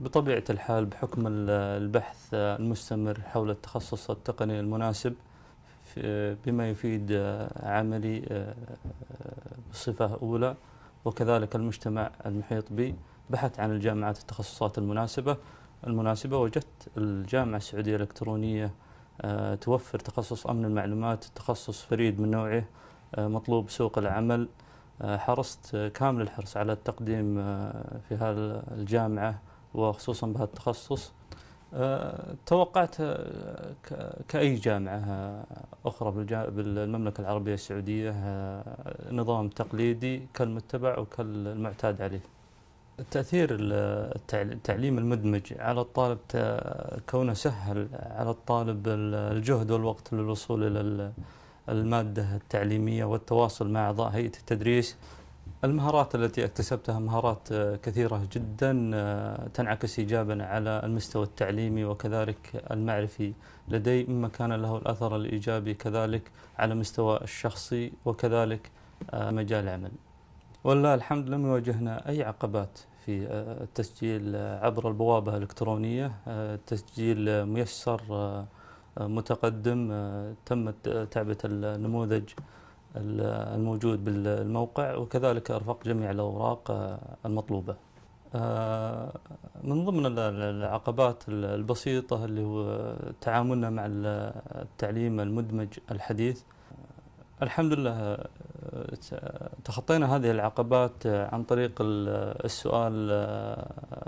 بطبيعة الحال بحكم البحث المستمر حول التخصص التقني المناسب بما يفيد عملي آه، بصفة أولى وكذلك المجتمع المحيط بي بحث عن الجامعات التخصصات المناسبة المناسبة وجدت الجامعة السعودية الإلكترونية آه، توفر تخصص أمن المعلومات تخصص فريد من نوعه آه، مطلوب سوق العمل حرصت كامل الحرص على التقديم في هذه الجامعة وخصوصا بهذا التخصص آه، توقعت آه، كأي جامعة آه، أخرى بالمملكة العربية السعودية نظام تقليدي كالمتبع وكالمعتاد عليه تأثير التعليم المدمج على الطالب كونه سهل على الطالب الجهد والوقت للوصول إلى المادة التعليمية والتواصل مع أعضاء هيئة التدريس المهارات التي اكتسبتها مهارات آه، كثيرة جدا آه، تنعكس إيجابا على المستوى التعليمي وكذلك المعرفي لدي مما كان له الأثر الإيجابي كذلك على مستوى الشخصي وكذلك آه، مجال العمل والله الحمد لم يواجهنا أي عقبات في التسجيل عبر البوابة الإلكترونية تسجيل ميسر متقدم تم تعبئة النموذج الموجود بالموقع وكذلك ارفق جميع الاوراق آه، المطلوبه. آه، من ضمن العقبات البسيطه اللي هو تعاملنا مع التعليم المدمج الحديث. آه، الحمد لله تخطينا هذه العقبات عن طريق السؤال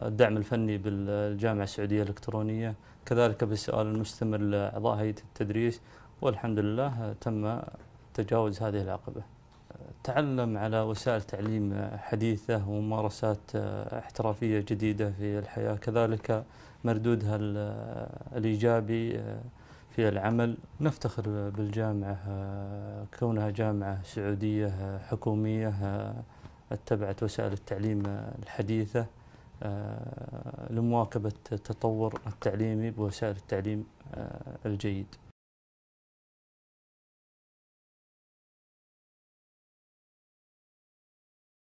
الدعم الفني بالجامعة السعودية الإلكترونية كذلك بالسؤال المستمر لأعضاء هيئة التدريس والحمد لله تم تجاوز هذه العقبة تعلم على وسائل تعليم حديثة وممارسات احترافية جديدة في الحياة كذلك مردودها الإيجابي في العمل نفتخر بالجامعة كونها جامعة سعودية حكومية اتبعت وسائل التعليم الحديثة لمواكبة التطور التعليمي بوسائل التعليم الجيد